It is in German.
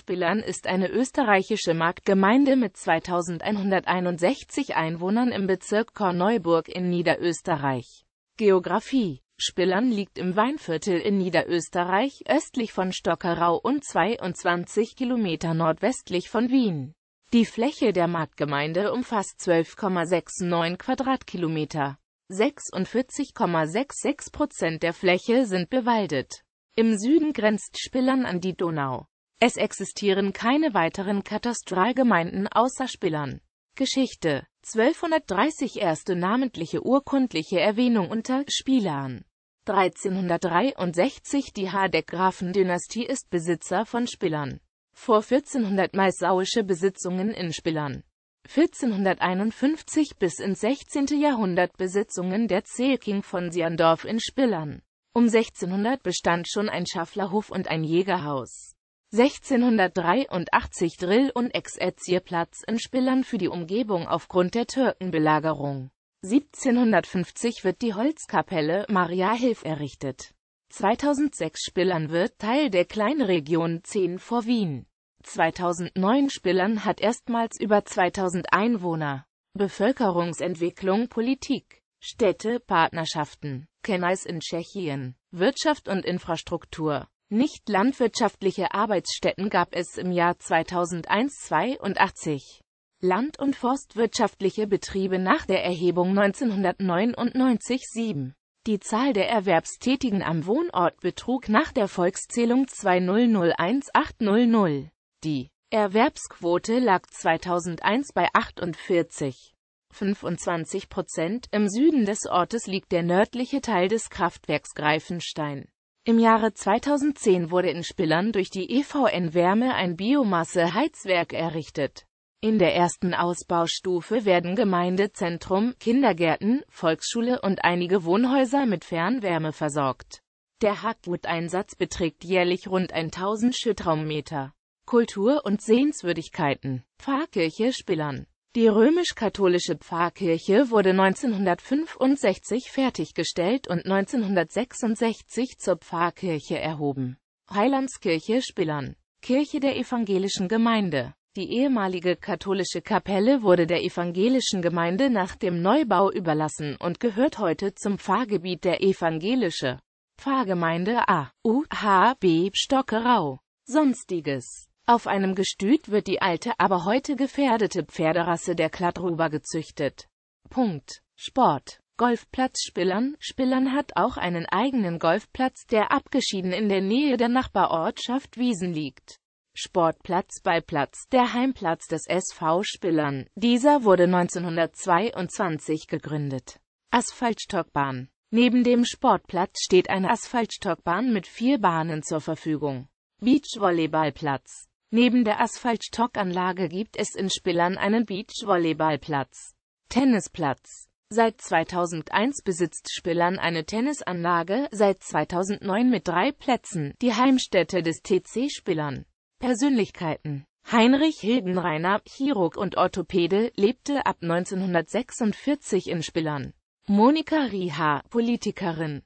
Schauspielern ist eine österreichische Marktgemeinde mit 2161 Einwohnern im Bezirk Korneuburg in Niederösterreich. Geografie Spillern liegt im Weinviertel in Niederösterreich, östlich von Stockerau und 22 Kilometer nordwestlich von Wien. Die Fläche der Marktgemeinde umfasst 12,69 Quadratkilometer. 46,66 Prozent der Fläche sind bewaldet. Im Süden grenzt Spillern an die Donau. Es existieren keine weiteren Katastralgemeinden außer Spillern. Geschichte 1230 erste namentliche urkundliche Erwähnung unter Spielern 1363 Die hadeck grafendynastie ist Besitzer von Spillern. Vor 1400 Maisauische Besitzungen in Spillern. 1451 bis ins 16. Jahrhundert Besitzungen der Zelking von Siandorf in Spillern. Um 1600 bestand schon ein Schafflerhof und ein Jägerhaus. 1683 Drill- und Exerzierplatz in Spillern für die Umgebung aufgrund der Türkenbelagerung. 1750 wird die Holzkapelle Maria Hilf errichtet. 2006 Spillern wird Teil der Kleinregion 10 vor Wien. 2009 Spillern hat erstmals über 2000 Einwohner. Bevölkerungsentwicklung Politik, Städte, Partnerschaften, Kenneis in Tschechien, Wirtschaft und Infrastruktur nicht landwirtschaftliche Arbeitsstätten gab es im Jahr 2001 82. Land- und forstwirtschaftliche Betriebe nach der Erhebung 1999 7. Die Zahl der Erwerbstätigen am Wohnort betrug nach der Volkszählung 2001-800. Die Erwerbsquote lag 2001 bei 48. 25 Prozent. Im Süden des Ortes liegt der nördliche Teil des Kraftwerks Greifenstein. Im Jahre 2010 wurde in Spillern durch die EVN Wärme ein Biomasse-Heizwerk errichtet. In der ersten Ausbaustufe werden Gemeindezentrum, Kindergärten, Volksschule und einige Wohnhäuser mit Fernwärme versorgt. Der Hackwood-Einsatz beträgt jährlich rund 1000 Schüttraummeter. Kultur und Sehenswürdigkeiten Pfarrkirche Spillern die römisch-katholische Pfarrkirche wurde 1965 fertiggestellt und 1966 zur Pfarrkirche erhoben. Heilandskirche Spillern, Kirche der evangelischen Gemeinde. Die ehemalige katholische Kapelle wurde der evangelischen Gemeinde nach dem Neubau überlassen und gehört heute zum Pfarrgebiet der evangelische Pfarrgemeinde A. U. H. B. Stockerau. Sonstiges auf einem Gestüt wird die alte, aber heute gefährdete Pferderasse der Kladruber gezüchtet. Punkt. Sport. Golfplatz Spillern. Spillern hat auch einen eigenen Golfplatz, der abgeschieden in der Nähe der Nachbarortschaft Wiesen liegt. Sportplatz Ballplatz, der Heimplatz des SV Spillern. Dieser wurde 1922 gegründet. Asphaltstockbahn. Neben dem Sportplatz steht eine Asphaltstockbahn mit vier Bahnen zur Verfügung. Beachvolleyballplatz Neben der Asphaltstockanlage gibt es in Spillern einen Beachvolleyballplatz. Tennisplatz Seit 2001 besitzt Spillern eine Tennisanlage, seit 2009 mit drei Plätzen, die Heimstätte des TC Spillern. Persönlichkeiten Heinrich Hildenreiner, Chirurg und Orthopäde, lebte ab 1946 in Spillern. Monika Rieha, Politikerin